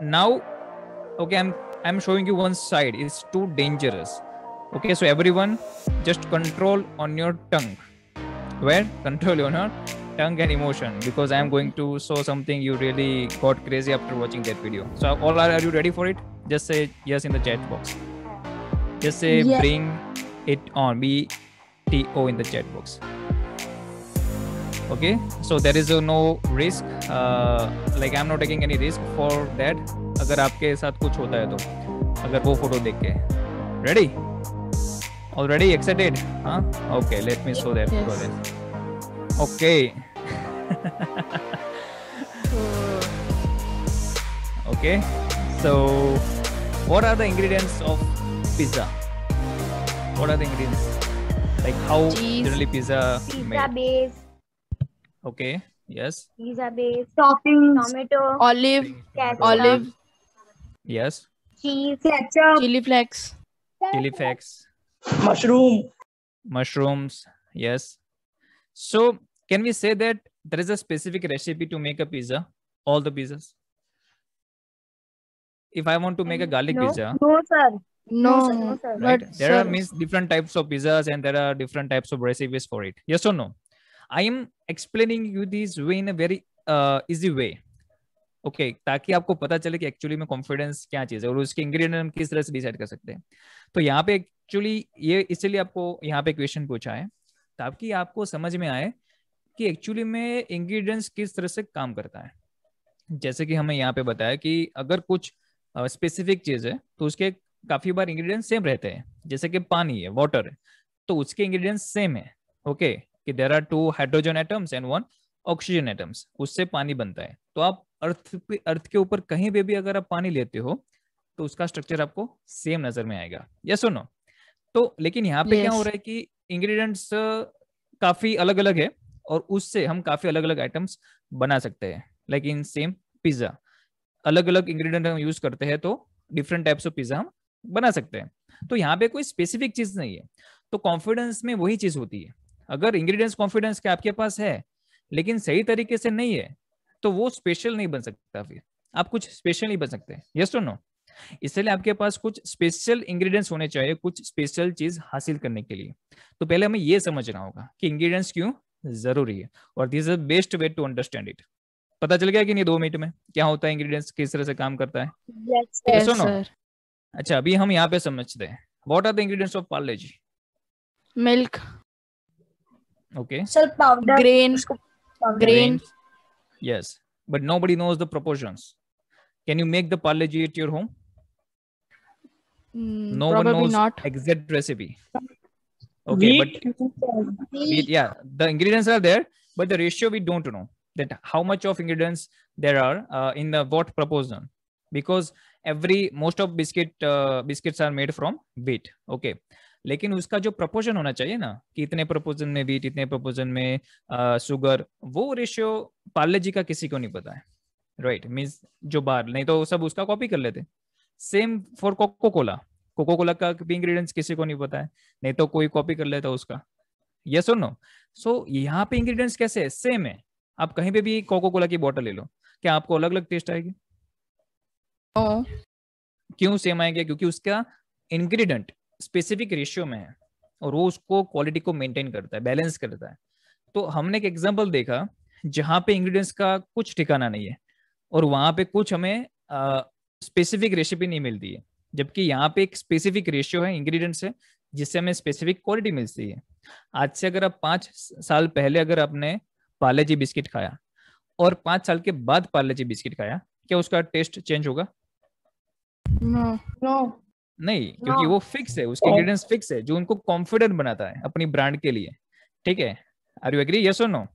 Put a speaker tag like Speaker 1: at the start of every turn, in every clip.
Speaker 1: now okay i'm i'm showing you one side it's too dangerous okay so everyone just control on your tongue where control on your tongue and emotion because i am going to show something you really got crazy after watching that video so all are, are you ready for it just say yes in the chat box just say bring it on b t o in the chat box okay so there is no risk uh, like I'm not taking any risk for that agar aapke sath kuch hota hai to agar wo photo dekh ke ready already excited हाँ okay let me show that photo photo okay okay so what are the ingredients of pizza what are the ingredients like how Jeez. generally pizza pizza made? base Okay. Yes. These are based toppings, tomato, olive, ketchup, olive. Yes. Cheese, ketchup, chili flakes, chili flakes, mushroom, mushrooms. Yes. So can we say that there is a specific recipe to make a pizza? All the pizzas. If I want to make a garlic no, pizza. No, sir. No, no, sir. No, sir. Right? But, there sir. are means different types of pizzas and there are different types of recipes for it. Yes or no? I am explaining you this way in a very easy way okay ताकि आपको पता चले कि actually में confidence क्या चीज है और उसके इंग्रेडिएंट हम किस तरह से डिसाइड कर सकते हैं तो यहाँ पे एक्चुअली ये इसलिए आपको यहाँ पे क्वेश्चन पूछा है ताकि आपको समझ में आए कि एक्चुअली में इंग्रेडिएंट्स किस तरह से काम करता है जैसे कि हमें यहाँ पे बताया कि अगर कुछ स्पेसिफिक uh, चीज है तो उसके काफी बार इंग्रेडिएंट्स सेम रहते हैं जैसे कि पानी है वाटर है तो उसके इंग्रेडिएंट्स सेम है ओके okay, कि there are two hydrogen atoms and one oxygen atoms उससे पानी बनता है तो आप अर्थ पे अर्थ के ऊपर कहीं पे भी अगर आप पानी लेते हो तो उसका स्ट्रक्चर आपको सेम नजर में आएगा यस सुनो तो लेकिन यहाँ पे yes. क्या हो रहा है कि इंग्रेडिएंट्स uh, काफी अलग अलग है और उससे हम काफी अलग अलग आइटम्स बना सकते हैं लाइक इन सेम पिज्जा अलग अलग इंग्रेडिएंट हम यूज करते हैं तो डिफरेंट टाइप्स ऑफ पिज्जा हम बना सकते हैं तो यहाँ पे कोई स्पेसिफिक चीज नहीं है तो कॉन्फिडेंस में वही चीज होती है अगर इंग्रेडिएंट्स कॉन्फिडेंस के आपके पास है लेकिन सही तरीके से नहीं है तो वो स्पेशल नहीं बन सकता फिर आप कुछ स्पेशल नहीं बन सकते यस टू नो इसलिए आपके पास कुछ स्पेशल इंग्रेडिएंट्स होने चाहिए कुछ स्पेशल चीज हासिल करने के लिए तो पहले हमें यह समझना होगा कि इंग्रेडिएंट्स क्यों जरूरी है और this is best way to understand it पता चल गया कि नहीं दो मिनट में क्या होता है इंग्रेडिएंट्स किस तरह से काम करता है yes, yes, अच्छा अभी हम यहाँ पे समझते हैं what are the ingredients of Parle G milk okay sir powder grain grain yes but nobody knows the proportions can you make the parle at your home mm, no one knows not. exact recipe okay wheat? but wheat, yeah the ingredients are there but the ratio we don't know that how much of ingredients there are uh, in the what proportion because every most of biscuit uh, biscuits are made from wheat okay लेकिन उसका जो प्रपोजन होना चाहिए ना कि इतने प्रपोजन में wheat इतने प्रपोजन में शुगर वो रेशियो पार्ले जी का किसी को नहीं पता है राइट right, मीन्स जो बार नहीं तो सब उसका कॉपी कर लेते same for Coca Cola Coca Cola का भी इंग्रेडिएंट्स किसी को नहीं पता है नहीं तो कोई कॉपी कर लेता उसका ये सुन नो सो यहाँ पे इंग्रेडिएंट्स कैसे है सेम है आप कहीं पे भी कोको कोला की बॉटल ले लो क्या आपको अलग अलग टेस्ट आएगी हाँ। क्यों सेम आएंगे क्योंकि उसका इंग्रेडिएंट स्पेसिफिक रेशियो में है और वो उसको क्वालिटी को मेंटेन करता है बैलेंस करता है तो हमने एक एग्जांपल देखा जहाँ पे इंग्रेडिएंट्स का कुछ ठिकाना नहीं है और वहाँ पे कुछ हमें स्पेसिफिक रेसिपी नहीं मिलती है जबकि यहाँ पे एक स्पेसिफिक रेशियो है इंग्रेडिएंट्स है जिससे हमें स्पेसिफिक क्वालिटी मिलती है आज से अगर आप पाँच साल पहले अगर आपने पार्ले जी बिस्किट खाया और पाँच साल के बाद पार्ले जी बिस्किट खाया क्या उसका टेस्ट चेंज होगा नो no. No no. नहीं क्योंकि हाँ। वो फिक्स है उसके इंग्रेडिएंट्स फिक्स है जो उनको कॉन्फिडेंट बनाता है अपनी ब्रांड के लिए ठीक है आर यू एग्री यस और नो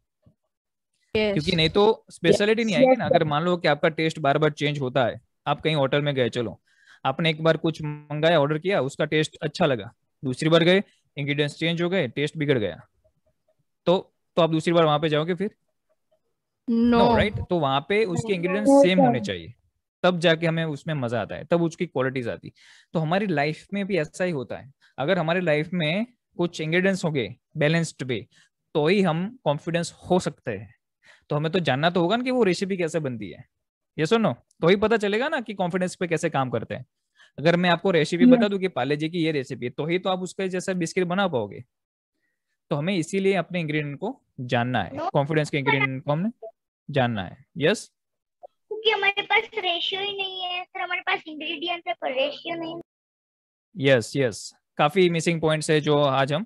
Speaker 1: क्योंकि नहीं तो स्पेशलिटी yes, नहीं आएगी yes, ना अगर मान लो कि आपका टेस्ट बार बार चेंज होता है आप कहीं होटल में गए चलो आपने एक बार कुछ मंगाया ऑर्डर किया उसका टेस्ट अच्छा लगा दूसरी बार गए इंग्रेडिएंट्स चेंज हो गए टेस्ट बिगड़ गया तो तो आप दूसरी बार वहां पे जाओगे फिर no no. Right no, right? तो वहां पे उसके इंग्रेडिएंट्स सेम होने चाहिए तब जाके हमें उसमें मजा आता है तब उसकी क्वालिटीज आती तो हमारी लाइफ में भी ऐसा ही होता है अगर हमारे लाइफ में कुछ इंग्रेडिएंट्स हो गए बैलेंस्ड वे तो ही हम कॉन्फिडेंस हो सकते हैं तो हमें तो जानना तो होगा ना कि वो रेसिपी कैसे बनती है ये सुनो तो ही पता चलेगा ना कि कॉन्फिडेंस पे कैसे काम करते हैं अगर मैं आपको रेसिपी बता दूं कि पाले जी की ये रेसिपी है तो ही तो आप उसके जैसा बिस्किट बना पाओगे तो हमें इसीलिए अपने इंग्रेडिएंट को जानना है कॉन्फिडेंस के इंग्रेडिएंट को हमने जानना है यस क्योंकि हमारे पास रेशियो ही नहीं है सर हमारे पास इंग्रेडिएंट्स है पर रेशियो नहीं यस यस काफी मिसिंग पॉइंट्स है जो आज हम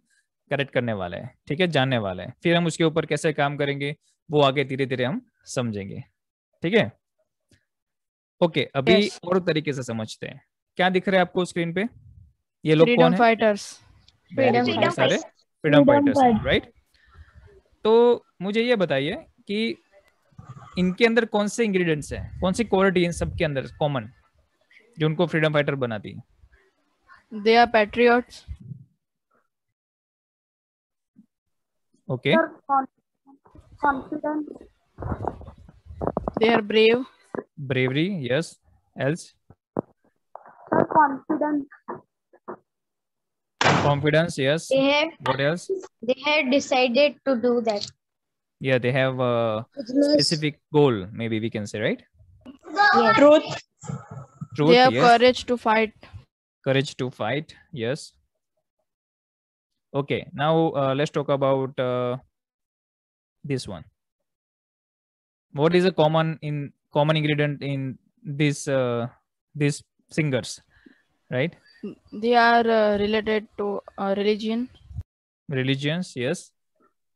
Speaker 1: करेक्ट करने वाले हैं ठीक है जानने वाले हैं फिर हम उसके ऊपर कैसे काम करेंगे वो आगे धीरे धीरे हम समझेंगे ठीक है ओके अभी yes. और तरीके से समझते हैं क्या दिख रहा है आपको स्क्रीन पे ये लोग कौन फाइटर्स फ्रीडम फाइटर्स राइट तो मुझे ये बताइए कि इनके अंदर कौन से इंग्रेडिएंट्स हैं कौन सी क्वालिटी इन सबके अंदर कॉमन जो उनको फ्रीडम फाइटर बनाती है they are patriots okay confident they are brave bravery yes else sir confident yes yes they have, what else they had decided yeah they have a specific goal maybe we can say right yeah. truth
Speaker 2: truth they have yes. courage
Speaker 1: to fight courage to fight yes okay now uh, let's talk about uh, this one what is a common in common ingredient in this uh, these singers right they are uh, related to uh, religion religions yes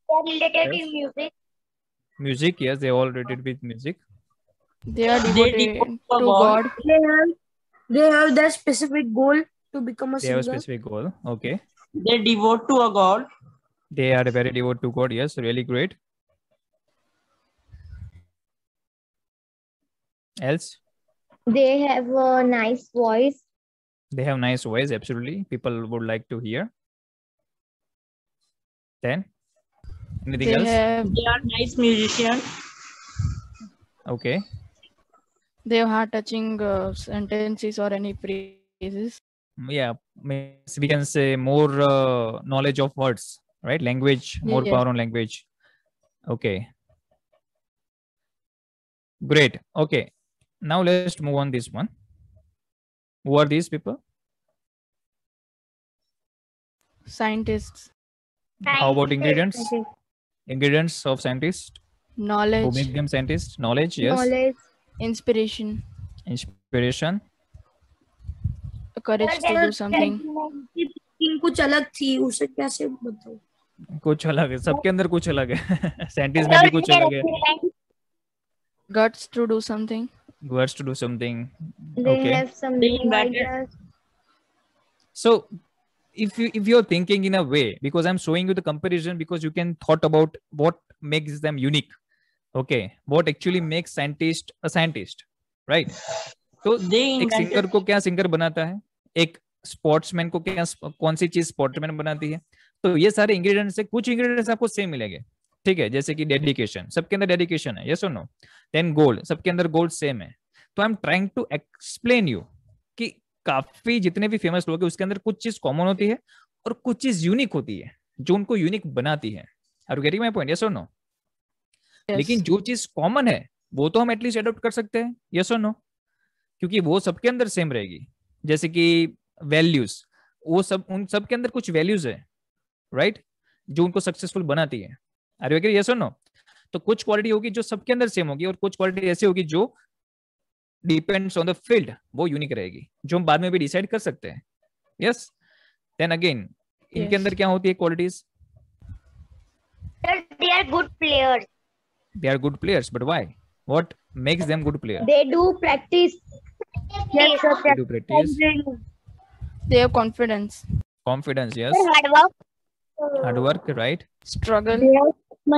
Speaker 1: they are related yes. music. Music, yes, they all related with music. They are devoted they to God. They have, they have their specific goal to become a they singer. They have a specific goal. Okay. They devote to a God. They are very devoted to God. Yes, really great. Else? They have a nice voice. They have nice voice, absolutely. People would like to hear. Then? Anything they else? Have, they are nice musicians. Okay. They have heart-touching uh, sentences or any phrases. Mm, yeah, we can say more uh, knowledge of words, right? Language, more yeah. power on language. Okay. Great. Okay. Now let's move on this one. Who are these people? Scientists. How about ingredients? ingredients of scientist knowledge who make them scientist knowledge yes knowledge inspiration inspiration courage to do something कुछ अलग थी उसे कैसे बताओ कुछ अलग है सबके अंदर कुछ अलग है साइंटिस्ट में भी कुछ अलग है guts to do something guts to do something they okay. have something like so if you if you're thinking in a way because i'm showing you the comparison because you can thought about what makes them unique okay what actually makes scientist a scientist right तो एक singer को क्या singer बनाता है एक sportsman को क्या कौन सी चीज स्पोर्ट्समैन बनाती है तो ये सारे इंग्रेडिएंट्स है कुछ इंग्रेडिएंट्स आपको सेम मिलेंगे ठीक है जैसे कि डेडिकेशन सबके अंदर डेडिकेशन है यस और नो देन गोल सबके अंदर गोल सेम है तो I am trying to explain you कि काफी जितने भी फेमस लोग हैं उसके अंदर कुछ चीज कॉमन होती है और कुछ चीज यूनिक होती है जो उनको यूनिक बनाती है गेटिंग माय पॉइंट यस और नो लेकिन जो चीज कॉमन है वो तो हम एटलीस्ट एडोप्ट कर सकते हैं यस और नो क्योंकि वो सबके अंदर सेम रहेगी जैसे कि वैल्यूज वो सब उन सब के अंदर कुछ वैल्यूज है राइट right? जो उनको सक्सेसफुल बनाती है आर यस और नो तो कुछ क्वालिटी होगी जो सबके अंदर सेम होगी और कुछ क्वालिटी ऐसी होगी जो डिपेंड्स ऑन द फील्ड वो यूनिक रहेगी जो हम बाद में भी डिसाइड कर सकते हैं यस देन अगेन इनके अंदर क्या होती है qualities they are good players they are good players but why what makes them good player they do practice yes they do practice they have confidence confidence yes hard work hard work right struggle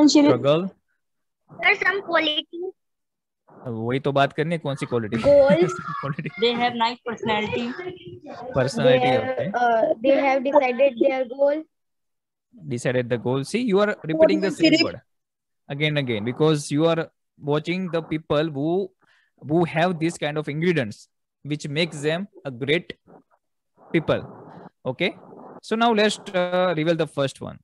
Speaker 1: struggle there some qualities वही तो बात करनी है कौन सी quality decided their goal see you are repeating the same word again again because you are watching the people who who have this kind of ingredients which makes them a great people okay so now let's reveal the first one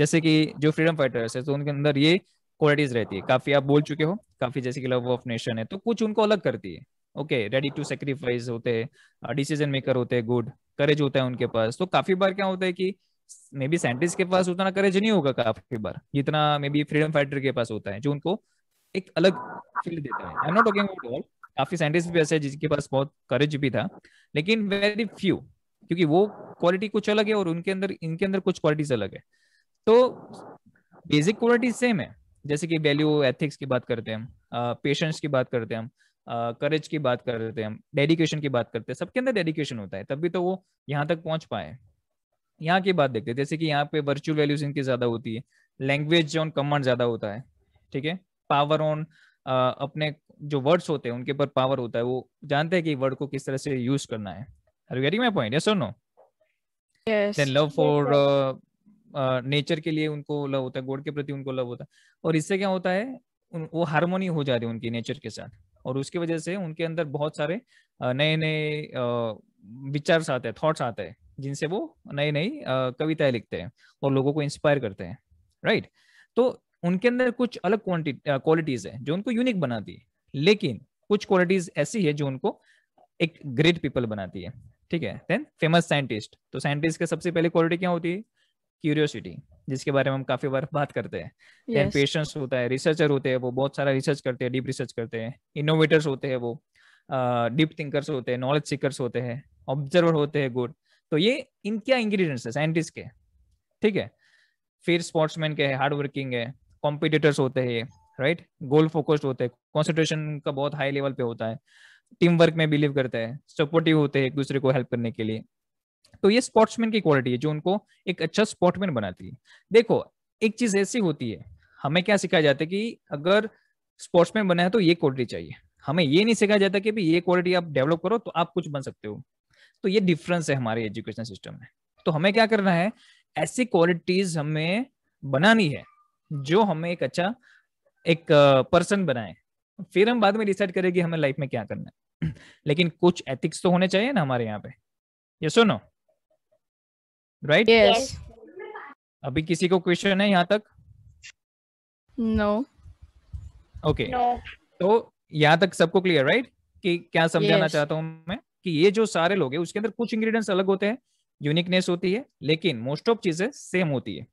Speaker 1: जैसे कि जो freedom fighters है तो उनके अंदर ये पोलिटीज रहती है काफी आप बोल चुके हो काफी जैसे कि लव ऑफ नेशन है तो कुछ उनको अलग करती है ओके रेडी टू सेक्रीफाइस होते हैं डिसीजन मेकर होते हैं गुड करेज होता है उनके पास तो काफी बार क्या होता है कि मे बी साइंटिस्ट के पास उतना करेज नहीं होगा काफी बार जितना मे बी फ्रीडम फाइटर के पास होता है जो उनको एक अलग फील देता है I am not talking about all काफी साइंटिस्ट भी ऐसे जिनके पास बहुत करेज भी था लेकिन वेरी फ्यू क्योंकि वो क्वालिटी कुछ अलग है और उनके अंदर इनके अंदर कुछ क्वालिटीज अलग है तो बेसिक क्वालिटी सेम है जैसे कि वैल्यू एथिक्स की बात करते हैं हम पेशेंस की बात करते हैं हम करेज की बात करते हैं हम डेडिकेशन की बात करते हैं सबके अंदर डेडिकेशन होता है तभी तो वो यहाँ तक पहुंच पाए यहाँ की बात देखते हैं जैसे कि यहाँ पे वर्चुअल वैल्यूज इनकी ज्यादा होती है लैंग्वेज ऑन कमांड ज्यादा होता है ठीक है पावर ऑन अपने जो वर्ड्स होते हैं उनके ऊपर पावर होता है वो जानते हैं कि वर्ड को किस तरह से यूज करना है are you getting my point yes और no then love for nature के लिए उनको लव होता है गॉड के प्रति उनको लव होता है और इससे क्या होता है वो हारमोनी हो जाती है उनकी नेचर के साथ और उसकी वजह से उनके अंदर बहुत सारे नए नए विचार्स आते हैं थॉट्स आते हैं जिनसे वो नई नई कविताएं लिखते हैं और लोगों को इंस्पायर करते हैं राइट तो उनके अंदर कुछ अलग क्वालिटीज है जो उनको यूनिक बनाती है लेकिन कुछ क्वालिटीज ऐसी है जो उनको एक ग्रेट पीपल बनाती है ठीक है देन फेमस साइंटिस्ट तो साइंटिस्ट के सबसे पहले क्वालिटी क्या होती है क्यूरियोसिटी जिसके बारे में हम काफी बार बात करते हैं yes. पेशेंस होता है रिसर्चर होते हैं वो बहुत सारा रिसर्च करते हैं डीप रिसर्च करते हैं इनोवेटर्स होते हैं वो डीप uh, थिंकर्स होते हैं नॉलेज सीकर्स होते हैं ऑब्जर्वर होते हैं गुड तो ये इन क्या इंग्रीडियंट्स है साइंटिस्ट के ठीक है फिर स्पोर्ट्समैन के है हार्ड वर्किंग है कॉम्पिटिटर्स होते हैं राइट गोल फोकस्ड होते हैं कॉन्सेंट्रेशन का बहुत हाई लेवल पे होता है टीम वर्क में बिलीव करते हैं सपोर्टिव होते हैं एक दूसरे को हेल्प करने के लिए तो ये स्पोर्ट्समैन की क्वालिटी है जो उनको एक अच्छा स्पोर्ट्समैन बनाती है देखो एक चीज ऐसी होती है हमें क्या सिखाया जाता है कि अगर स्पोर्ट्समैन बना है तो ये क्वालिटी चाहिए हमें ये नहीं सिखाया जाता कि भी ये क्वालिटी आप डेवलप करो तो आप कुछ बन सकते हो तो ये डिफरेंस है हमारे एजुकेशन सिस्टम में तो हमें क्या करना है ऐसी क्वालिटीज हमें बनानी है जो हमें एक अच्छा एक पर्सन बनाए फिर हम बाद में डिसाइड करें हमें लाइफ में क्या करना है लेकिन कुछ एथिक्स तो होने चाहिए ना हमारे यहाँ पे ये सुनो राइट right? yes. अभी किसी को क्वेश्चन है यहाँ तक नो ओके तो यहाँ तक सबको क्लियर राइट कि क्या समझाना yes. चाहता हूँ मैं कि ये जो सारे लोग हैं उसके अंदर कुछ इंग्रेडिएंट्स अलग होते हैं यूनिकनेस होती है लेकिन मोस्ट ऑफ चीजें सेम होती है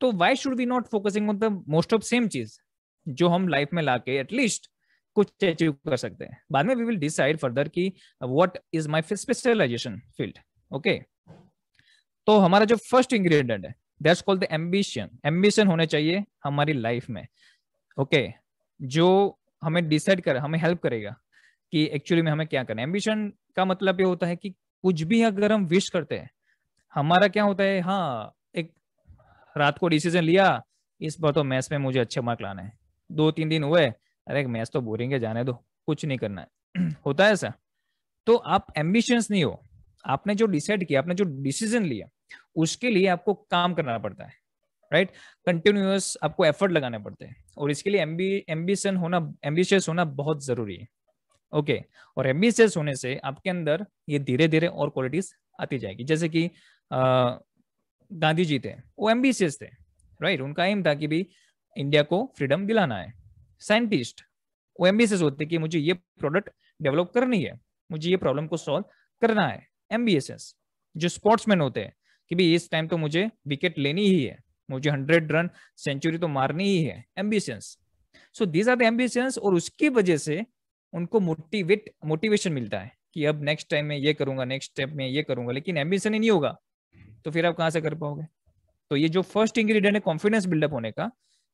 Speaker 1: तो why should be not focusing on the most of same चीज जो हम लाइफ में लाके एटलीस्ट कुछ अचीव कर सकते हैं बाद में वी विल डिसाइड फर्दर की what is my specialisation field okay तो हमारा जो फर्स्ट इंग्रेडिएंट है that's called the ambition ambition होने चाहिए हमारी लाइफ में ओके जो हमें डिसाइड कर हमें हेल्प करेगा कि एक्चुअली में हमें क्या करना है एम्बिशन का मतलब ये होता है कि कुछ भी अगर हम विश करते हैं हमारा क्या होता है हाँ एक रात को डिसीजन लिया इस बार तो मैथ्स में मुझे अच्छे मार्क लाना है दो तीन दिन हुए अरे मैथ्स तो बोरिंग है जाने दो कुछ नहीं करना है होता है ऐसा तो आप एम्बिशंस नहीं हो आपने जो डिसाइड किया आपने जो डिसीजन लिया उसके लिए आपको काम करना पड़ता है राइट right? कंटिन्यूस आपको एफर्ट लगाने पड़ते हैं और इसके लिए एम्बी एम्बिशन होना एम्बिशियस होना बहुत जरूरी है ओके okay. और एम्बिशियस होने से आपके अंदर ये धीरे धीरे और क्वालिटीज आती जाएगी जैसे कि गांधी जी थे वो एम्बिशियस थे राइट right? उनका एम था कि भी इंडिया को फ्रीडम दिलाना है साइंटिस्ट वो एम्बिशियस होते कि मुझे ये प्रोडक्ट डेवलप करनी है मुझे ये प्रॉब्लम को सॉल्व करना है एम्बिशियस जो स्पोर्ट्समैन होते हैं कि भी इस टाइम तो मुझे विकेट लेनी ही है मुझे हंड्रेड रन सेंचुरी तो मारनी ही है ambitions so these are the ambitions और उसकी वजह से उनको मोटिवेट मोटिवेशन मिलता है कि अब नेक्स्ट टाइम में ये करूंगा नेक्स्ट स्टेप में ये करूंगा लेकिन एम्बिशन ही नहीं होगा तो फिर आप कहाँ से कर पाओगे तो ये जो फर्स्ट इंग्रेडिएंट है कॉन्फिडेंस बिल्डअप होने का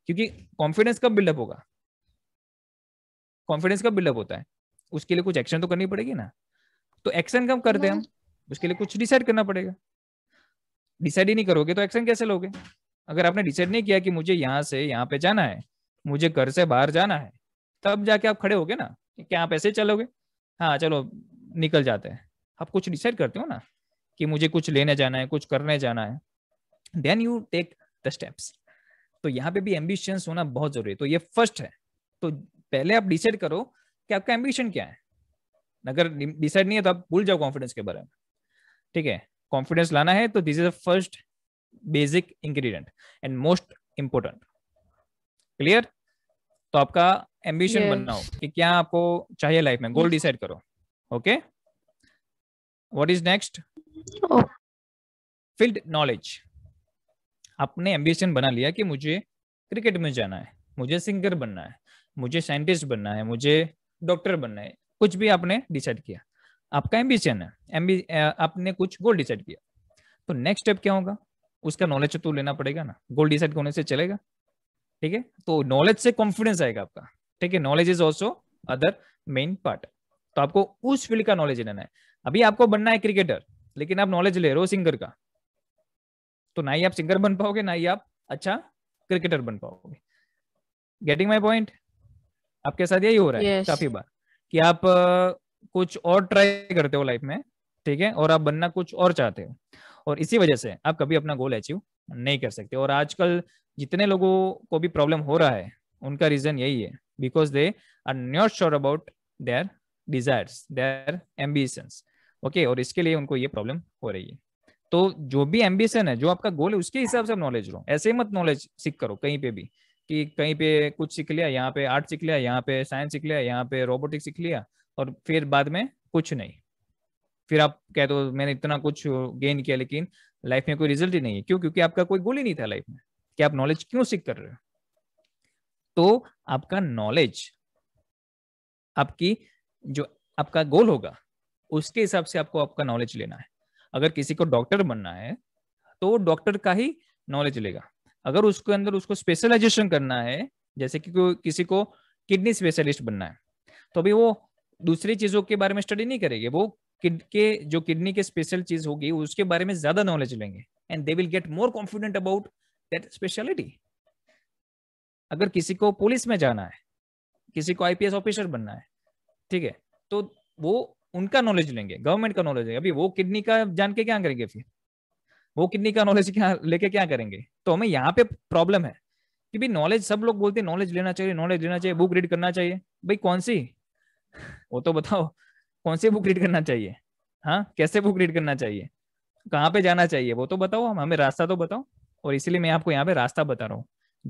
Speaker 1: क्योंकि कॉन्फिडेंस कब बिल्डअप होगा कॉन्फिडेंस कब बिल्डअप होता है उसके लिए कुछ एक्शन तो करनी पड़ेगी ना तो एक्शन कब करते हैं हम उसके लिए कुछ डिसाइड करना पड़ेगा डिसाइड ही नहीं करोगे तो एक्शन कैसे लोगे अगर आपने डिसाइड नहीं किया कि मुझे यहाँ से यहाँ पे जाना है मुझे घर से बाहर जाना है तब जाके आप खड़े हो ना क्या आप ऐसे चलोगे हाँ चलो निकल जाते हैं आप कुछ डिसाइड करते हो ना कि मुझे कुछ लेने जाना है कुछ करने जाना है then you take the steps तो यहाँ पे भी एम्बिशन होना बहुत जरूरी है तो ये फर्स्ट है तो पहले आप डिसाइड करो कि आपका एम्बिशन क्या है अगर डिसाइड नहीं है तो आप भूल जाओ कॉन्फिडेंस के बारे में ठीक है कॉन्फिडेंस लाना है तो this is the first basic ingredient and most important clear तो आपका एम्बिशन yes. बनना हो कि क्या आपको चाहिए लाइफ में गोल डिसाइड करो okay what is next field knowledge आपने एम्बिशन बना लिया कि मुझे क्रिकेट में जाना है मुझे सिंगर बनना है मुझे साइंटिस्ट बनना है मुझे डॉक्टर बनना है कुछ भी आपने डिसाइड किया आपका एम्बिशन है एम्बी आपने कुछ गोल डिसाइड किया तो नेक्स्ट स्टेप क्या होगा उसका नॉलेज तो लेना पड़ेगा ना गोल डिसाइड होने से चलेगा ठीक है तो नॉलेज से कॉन्फिडेंस आएगा आपका ठीक है knowledge is also other main part तो आपको उस फील्ड का नॉलेज लेना है अभी आपको बनना है क्रिकेटर लेकिन आप नॉलेज ले रहे हो सिंगर का तो ना ही आप सिंगर बन पाओगे ना ही आप अच्छा क्रिकेटर बन पाओगे गेटिंग माई पॉइंट आपके साथ यही हो रहा है yes. काफी बार कि आप कुछ और ट्राई करते हो लाइफ में ठीक है और आप बनना कुछ और चाहते हो और इसी वजह से आप कभी अपना गोल अचीव नहीं कर सकते और आजकल जितने लोगों को भी प्रॉब्लम हो रहा है उनका रीजन यही है because they are not sure about their desires their ambitions okay और इसके लिए उनको ये प्रॉब्लम हो रही है तो जो भी एम्बिशन है जो आपका गोल है उसके हिसाब से आप नॉलेज लो ऐसे मत नॉलेज सीख करो कहीं पे भी कि कहीं पे कुछ सीख लिया यहाँ पे आर्ट सीख लिया यहाँ पे साइंस सीख लिया यहाँ पे रोबोटिक्स सीख लिया और फिर बाद में कुछ नहीं फिर आप कह दो मैंने इतना कुछ गेन किया लेकिन लाइफ में कोई रिजल्ट ही नहीं है क्यों क्योंकि आपका कोई गोल ही नहीं था लाइफ में कि आप नॉलेज क्यों सीख कर रहे हो तो आपका नॉलेज आपकी जो आपका गोल होगा उसके हिसाब से आपको आपका नॉलेज लेना है अगर किसी को डॉक्टर बनना है तो वो डॉक्टर का ही नॉलेज लेगा अगर उसके अंदर उसको स्पेशलाइजेशन करना है जैसे कि किसी को किडनी स्पेशलिस्ट बनना है तो अभी वो दूसरी चीजों के बारे में स्टडी नहीं करेंगे वो किड के जो किडनी के स्पेशल चीज होगी उसके बारे में ज्यादा नॉलेज लेंगे and they will get more confident about that speciality अगर किसी को पुलिस में जाना है किसी को आईपीएस ऑफिसर बनना है ठीक है तो वो उनका नॉलेज लेंगे गवर्नमेंट का नॉलेज लेंगे अभी वो किडनी का जान के क्या करेंगे फिर वो किडनी का नॉलेज क्या लेके क्या करेंगे तो हमें यहाँ पे प्रॉब्लम है कि भाई नॉलेज सब लोग बोलते हैं नॉलेज लेना चाहिए नॉलेज लेना चाहिए बुक रीड करना चाहिए भाई कौन सी वो तो बताओ कौन सी बुक रीड करना चाहिए हाँ कैसे बुक रीड करना चाहिए कहाँ पे जाना चाहिए वो तो बताओ हम हमें रास्ता तो बताओ और इसीलिए मैं आपको यहाँ पे रास्ता बता रहा हूँ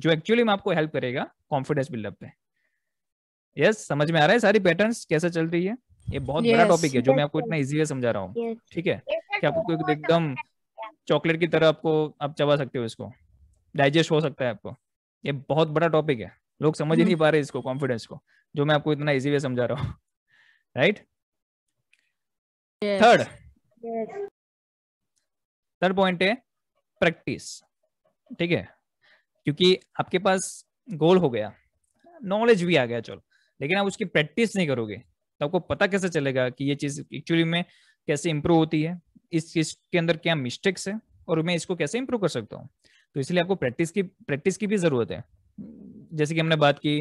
Speaker 1: जो एक्चुअली मैं आपको हेल्प करेगा कॉन्फिडेंस बिल्डअप पे यस yes, समझ में आ रहा है सारी पैटर्न कैसे चल रही है ये बहुत yes, बड़ा टॉपिक है जो मैं आपको इतना इजीली समझा रहा हूँ ठीक है कि आपको तो एकदम चॉकलेट अच्छा की तरह आपको आप चबा सकते हो इसको डाइजेस्ट हो सकता है आपको ये बहुत बड़ा टॉपिक है लोग समझ ही हम्म। नहीं पा रहे इसको कॉन्फिडेंस को जो मैं आपको इतना इजी वे समझा रहा हूँ राइट थर्ड थर्ड पॉइंट है प्रैक्टिस ठीक है क्योंकि आपके पास गोल हो गया नॉलेज भी आ गया चलो लेकिन आप उसकी प्रैक्टिस नहीं करोगे तो आपको पता कैसे चलेगा कि ये चीज एक्चुअली में कैसे इंप्रूव होती है इस चीज के अंदर क्या मिस्टेक्स है और मैं इसको कैसे इंप्रूव कर सकता हूँ तो इसलिए आपको प्रैक्टिस की प्रैक्टिस की भी जरूरत है जैसे कि हमने बात की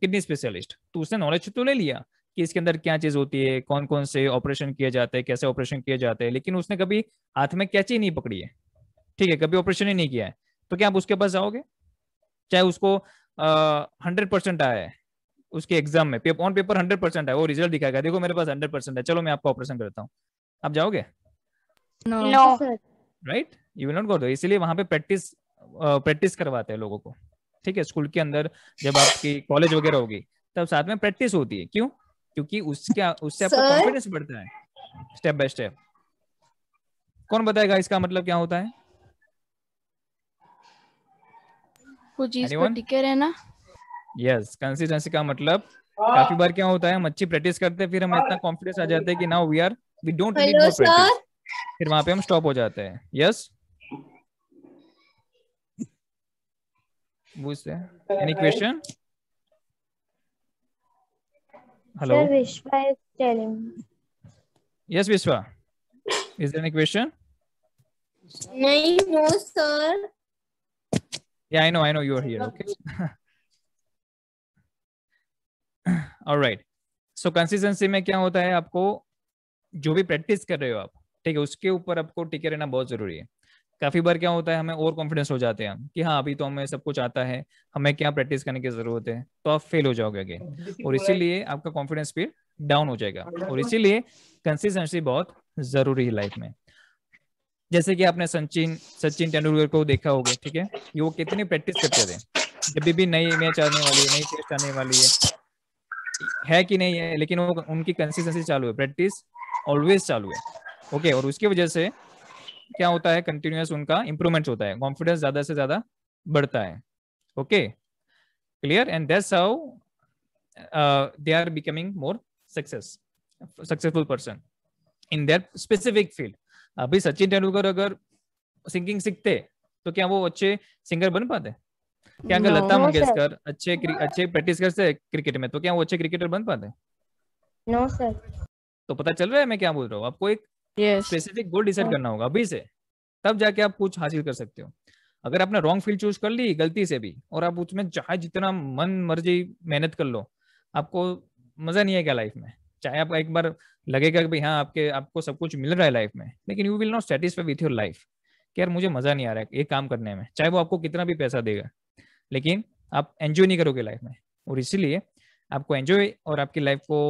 Speaker 1: किडनी स्पेशलिस्ट तो उसने नॉलेज तो ले लिया कि इसके अंदर क्या चीज होती है कौन कौन से ऑपरेशन किए जाते हैं कैसे ऑपरेशन किए जाते हैं लेकिन उसने कभी हाथ में कैची नहीं पकड़ी है ठीक है कभी ऑपरेशन ही नहीं किया है तो क्या आप उसके पास जाओगे चाहे उसको हंड्रेड परसेंट आया है उसके एग्जाम में pep, on paper hundred percent है वो रिजल्ट दिखाएगा देखो मेरे पास हंड्रेड परसेंट है चलो मैं आपको ऑपरेशन करता हूँ आप जाओगे right you will not go दो इसलिए वहां पे प्रैक्टिस प्रैक्टिस करवाते हैं लोगों को ठीक है स्कूल के अंदर जब आपकी कॉलेज वगैरह होगी तब साथ में प्रैक्टिस होती है क्यों क्योंकि उसके उससे आपका कॉन्फिडेंस बढ़ता है स्टेप बाय स्टेप कौन बताएगा इसका मतलब क्या होता है यस कंसिस्टेंसी yes, का मतलब काफी बार क्या होता है हम अच्छी प्रैक्टिस करते हैं फिर हमें इतना कॉन्फिडेंस आ जाता है कि now we are we don't need more practice फिर वहां पे हम स्टॉप हो जाते हैं यस yes? बुझे any question hello sir Vishwa is telling yes Vishwa is there any question नहीं no sir yeah I know I know you are here okay alright so consistency में क्या होता है आपको जो भी प्रैक्टिस कर रहे हो आप ठीक है उसके ऊपर आपको टिके रहना बहुत जरूरी है काफी बार क्या होता है हमें ओवर कॉन्फिडेंस हो जाते हैं कि हाँ अभी तो हमें सब कुछ आता है हमें क्या प्रैक्टिस करने की जरूरत है तो आप फेल हो जाओगे अगेन हाँ, और इसीलिए आपका कॉन्फिडेंस फिर डाउन हो जाएगा और इसीलिए कंसिस्टेंसी बहुत जरूरी है लाइफ में जैसे कि आपने सचिन सचिन तेंदुलकर को देखा होगा ठीक है वो कितनी प्रैक्टिस करते थे जब भी नई मैच आने वाली है नई टेस्ट आने वाली है है कि नहीं है लेकिन वो उनकी कंसिस्टेंसी चालू है प्रैक्टिस ऑलवेज चालू है ओके और उसकी वजह से क्या होता है कंटिन्यूस उनका इंप्रूवमेंट होता है कॉन्फिडेंस ज्यादा से ज्यादा बढ़ता है okay clear and that's how they are becoming more success successful person in that specific field अभी सचिन तेंदुलकर अगर सिंगिंग सीखते तो क्या वो अच्छे सिंगर बन पाते क्या अगर लता मंगेशकर अच्छे अच्छे प्रैक्टिस करते क्रिकेट में तो क्या वो अच्छे क्रिकेटर बन पाते नो सर तो पता चल रहा है मैं क्या बोल रहा हूँ आपको एक स्पेसिफिक गोल डिसाइड करना होगा अभी से तब जाके आप कुछ हासिल कर सकते हो अगर आपने रॉन्ग फील्ड चूज कर ली गलती से भी और आप उसमें चाहे जितना मन मर्जी मेहनत कर लो आपको मजा नहीं आएगा लाइफ में चाहे आप एक बार लगेगा कि हाँ आपके आपको सब कुछ मिल रहा है लाइफ में लेकिन you will not satisfy with your life कि यार मुझे मजा नहीं आ रहा है ये काम करने में चाहे वो आपको कितना भी पैसा देगा लेकिन आप एंजॉय नहीं करोगे लाइफ में और इसीलिए आपको एंजॉय और आपकी लाइफ को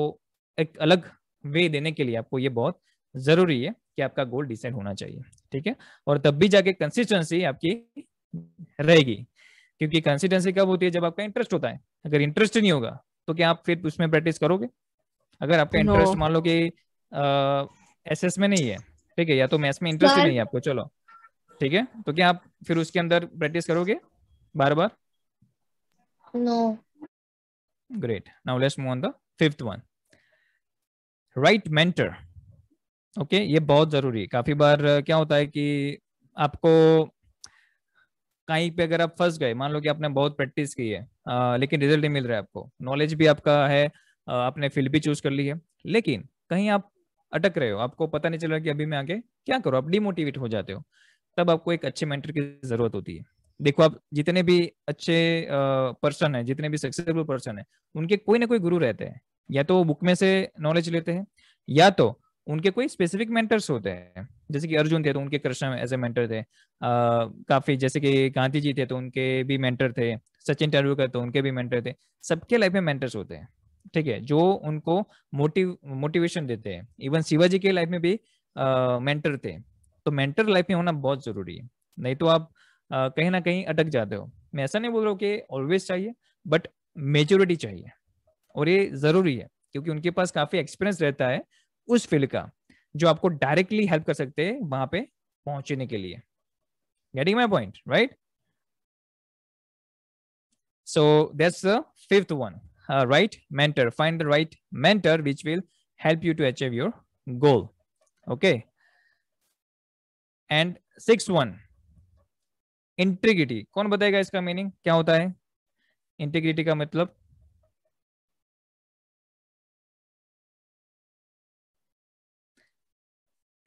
Speaker 1: एक अलग वे देने के लिए आपको ये बहुत जरूरी है कि आपका गोल डिसेंट होना चाहिए ठीक है और तब भी जाके कंसिस्टेंसी आपकी रहेगी क्योंकि कंसिस्टेंसी कब होती है जब आपका इंटरेस्ट होता है अगर इंटरेस्ट नहीं होगा तो क्या आप फिर उसमें प्रैक्टिस करोगे अगर आपका इंटरेस्ट मान लो कि एस एस में नहीं है ठीक है या तो मैथ्स में इंटरेस्ट नहीं है आपको चलो ठीक है तो क्या आप फिर उसके अंदर प्रैक्टिस करोगे बार बार no great now let's move on the fifth one right mentor okay ये बहुत जरूरी है काफी बार क्या होता है कि आपको कहीं पे अगर आप फंस गए मान लो कि आपने बहुत प्रैक्टिस की है आ, लेकिन रिजल्ट नहीं मिल रहा है आपको नॉलेज भी आपका है आ, आपने फील्ड भी चूज कर ली है लेकिन कहीं आप अटक रहे हो आपको पता नहीं चल रहा कि अभी मैं आगे क्या करूँ आप डिमोटिवेट हो जाते हो तब आपको एक अच्छे मेंटर की जरूरत होती है देखो आप जितने भी अच्छे पर्सन है जितने भी सक्सेसफुल पर्सन है उनके कोई ना कोई गुरु रहते हैं या तो वो बुक में से नॉलेज लेते हैं या तो उनके कोई स्पेसिफिक मेंटर्स होते हैं जैसे कि अर्जुन थे तो उनके कृष्ण एज ए मेंटर थे आ, काफी जैसे कि गांधी जी थे तो उनके भी मेंटर थे सचिन तेंदुलकर तो उनके भी मेंटर थे सबके लाइफ में मेंटर्स होते हैं ठीक है जो उनको मोटिव मोटिवेशन देते हैं इवन शिवाजी के लाइफ में भी आ, मेंटर थे तो मेंटर लाइफ में होना बहुत जरूरी है नहीं तो आप आ, कहीं ना कहीं अटक जाते हो मैं ऐसा नहीं बोल रहा हूँ कि ऑलवेज चाहिए बट मेजोरिटी चाहिए और ये जरूरी है क्योंकि उनके पास काफी एक्सपीरियंस रहता है उस फील्ड का जो आपको डायरेक्टली हेल्प कर सकते हैं वहां पे पहुंचने के लिए getting my point right so that's the fifth one right mentor find the right mentor which will help you to achieve your goal okay and six one integrity कौन बताएगा इसका मीनिंग क्या होता है इंटीग्रिटी का मतलब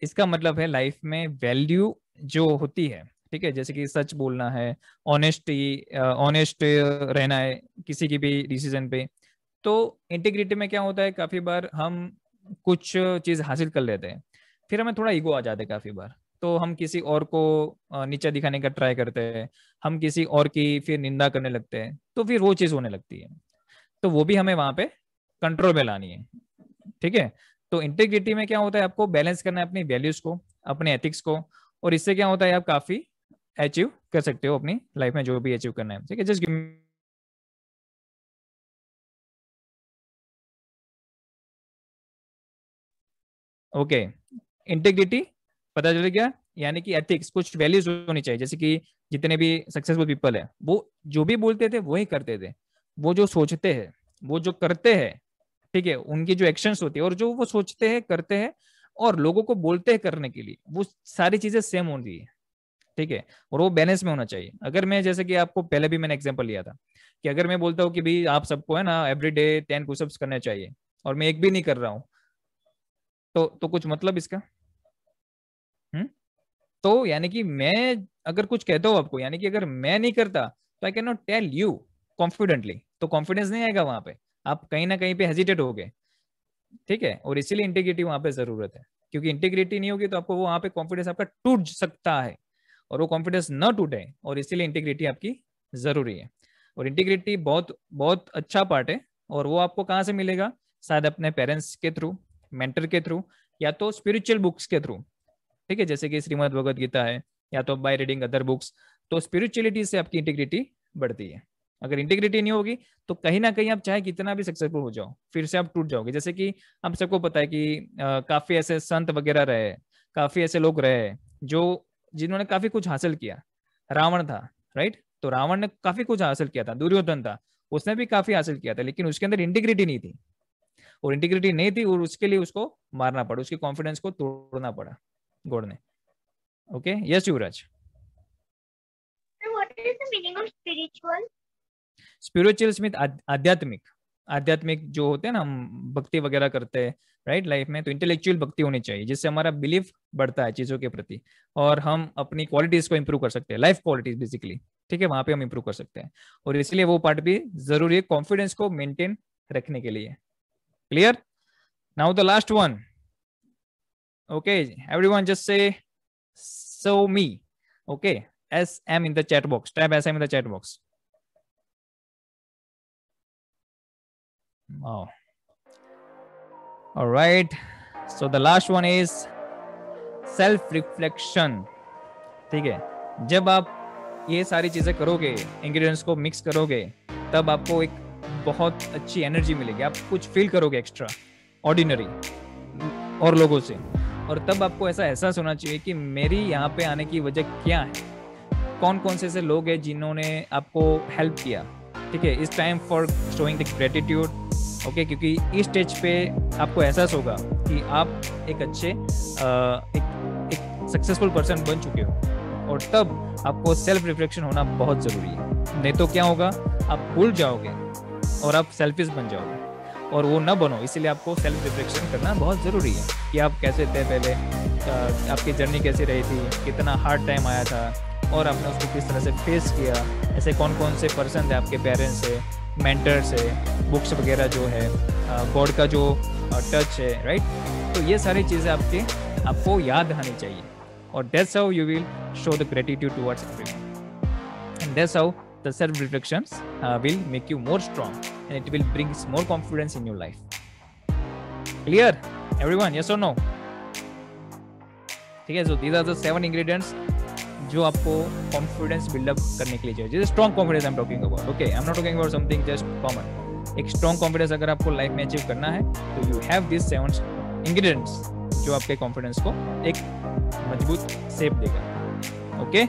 Speaker 1: इसका मतलब है लाइफ में वैल्यू जो होती है ठीक है जैसे कि सच बोलना है ऑनेस्टी ऑनेस्ट रहना है किसी की भी डिसीजन पे तो इंटीग्रिटी में क्या होता है काफी बार हम कुछ चीज हासिल कर लेते हैं फिर हमें थोड़ा ईगो आ जाता है काफी बार तो हम किसी और को नीचा दिखाने का ट्राई करते हैं हम किसी और की फिर निंदा करने लगते हैं तो फिर वो चीज होने लगती है तो वो भी हमें वहां पे कंट्रोल में लानी है ठीक है तो इंटीग्रिटी में क्या होता है आपको बैलेंस करना है अपनी वैल्यूज को अपने एथिक्स को और इससे क्या होता है आप काफी अचीव कर सकते हो अपनी लाइफ में जो भी अचीव करना है ठीक है जस्ट ओके इंटेग्रिटी पता चल गया यानी कि एथिक्स कुछ वैल्यूज होनी चाहिए जैसे कि जितने भी सक्सेसफुल पीपल है वो जो भी बोलते थे वही करते थे वो जो सोचते हैं वो जो करते हैं ठीक है उनकी जो एक्शंस होती है और जो वो सोचते हैं करते हैं और लोगों को बोलते हैं करने के लिए वो सारी चीजें सेम हो रही है ठीक है और वो बैलेंस में होना चाहिए अगर मैं जैसे कि आपको पहले भी मैंने एग्जाम्पल लिया था कि अगर मैं बोलता हूँ कि भाई आप सबको है ना एवरी डे टेन पुशअप्स करने चाहिए और मैं एक भी नहीं कर रहा हूँ तो तो कुछ मतलब इसका हम्म तो यानी कि मैं अगर कुछ कहता हूँ आपको यानी कि अगर मैं नहीं करता तो I can not tell you confidently तो कॉन्फिडेंस नहीं आएगा वहां पे आप कहीं ना कहीं पे हेजिटेट हो गए ठीक है और इसीलिए इंटीग्रिटी वहां पे जरूरत है क्योंकि इंटीग्रिटी नहीं होगी तो आपको वहां पे कॉन्फिडेंस आपका टूट सकता है और वो कॉन्फिडेंस न टूटे और इसीलिए इंटीग्रिटी आपकी जरूरी है और इंटीग्रिटी बहुत बहुत अच्छा पार्ट है और वो आपको कहाँ से मिलेगा शायद अपने पेरेंट्स के थ्रू मेंटर के थ्रू या तो स्पिरिचुअल बुक्स के थ्रू ठीक है जैसे कि श्रीमद भगवद गीता है या तो बाय रीडिंग अदर बुक्स तो स्पिरिचुअलिटी से आपकी इंटीग्रिटी बढ़ती है अगर इंटीग्रिटी नहीं होगी तो कहीं ना कहीं आप चाहे कितना भी सक्सेसफुल हो जाओ फिर से आप टूट जाओगे जैसे कि हम सबको पता है कि आ, काफी ऐसे संत वगैरह रहे काफी ऐसे लोग रहे जो जिन्होंने काफी कुछ हासिल किया रावण था राइट तो रावण ने काफी कुछ हासिल किया था दुर्योधन था उसने भी काफी हासिल किया था लेकिन उसके अंदर इंटीग्रिटी नहीं थी और इंटीग्रिटी नहीं थी और उसके लिए उसको मारना पड़ा उसके कॉन्फिडेंस को तोड़ना पड़ा गोड ने okay yes Yuvraj What is the meaning of spiritual? Spiritual Smith आध्यात्मिक आध्यात्मिक जो होते हैं ना हम भक्ति वगैरह करते हैं राइट लाइफ में तो इंटेलेक्चुअल भक्ति होनी चाहिए जिससे हमारा बिलीफ बढ़ता है चीजों के प्रति और हम अपनी क्वालिटीज को इंप्रूव कर सकते हैं लाइफ क्वालिटीज बेसिकली ठीक है वहां पे हम इंप्रूव कर सकते हैं और इसलिए वो पार्ट भी जरूरी है कॉन्फिडेंस को मेंटेन रखने के लिए clear now the last one okay one just say so me okay S M in the chat box type S M in the chat box Wow. All right. So the last one is self reflection. ठीक है जब आप ये सारी चीजें करोगे ingredients को mix करोगे तब आपको एक बहुत अच्छी एनर्जी मिलेगी आप कुछ फील करोगे एक्स्ट्रा ऑर्डिनरी और लोगों से और तब आपको ऐसा एहसास होना चाहिए कि मेरी यहाँ पे आने की वजह क्या है कौन कौन से ऐसे लोग हैं जिन्होंने आपको हेल्प किया ठीक है इस time for showing the gratitude okay okay, क्योंकि इस स्टेज पे आपको एहसास होगा कि आप एक अच्छे एक एक सक्सेसफुल पर्सन बन चुके हो और तब आपको सेल्फ रिफ्लेक्शन होना बहुत ज़रूरी है नहीं तो क्या होगा आप भूल जाओगे और आप सेल्फिश बन जाओगे और वो ना बनो इसीलिए आपको सेल्फ रिफ्लेक्शन करना बहुत ज़रूरी है कि आप कैसे थे पहले आपकी जर्नी कैसी रही थी कितना हार्ड टाइम आया था और आपने उसको किस तरह से फेस किया ऐसे कौन कौन से पर्सन थे आपके पेरेंट्स से मेंटर से बुक्स वगैरह जो है गॉड का जो टच है राइट तो ये सारी चीज़ें आपके आपको याद आनी चाहिए और that's how you will show the gratitude towards every and that's how the self reflection will make you more strong and it will bring more confidence in your life clear every one yes और no ठीक है so these are the seven ingredients जो आपको confidence build up करने के लिए चाहिए जैसे strong confidence I am talking about okay I am not talking about something just common एक स्ट्रॉन्ग कॉन्फिडेंस अगर आपको लाइफ में अचीव करना है तो you have this seven ingredients जो आपके कॉन्फिडेंस को एक मजबूत सेप देगा ओके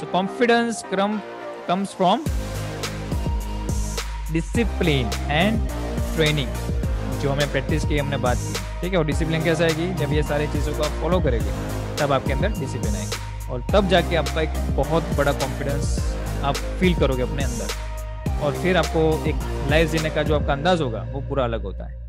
Speaker 1: सो कॉन्फिडेंस क्रम comes from discipline and training जो हमें प्रैक्टिस की हमने बात की ठीक है और डिसिप्लिन कैसा आएगी जब ये सारी चीज़ों को आप फॉलो करेंगे तब आपके अंदर डिसिप्लिन आएगी और तब जाके आपका एक बहुत बड़ा कॉन्फिडेंस आप फील करोगे अपने अंदर और फिर आपको एक लाइफ जीने का जो आपका अंदाज होगा वो पूरा अलग होता है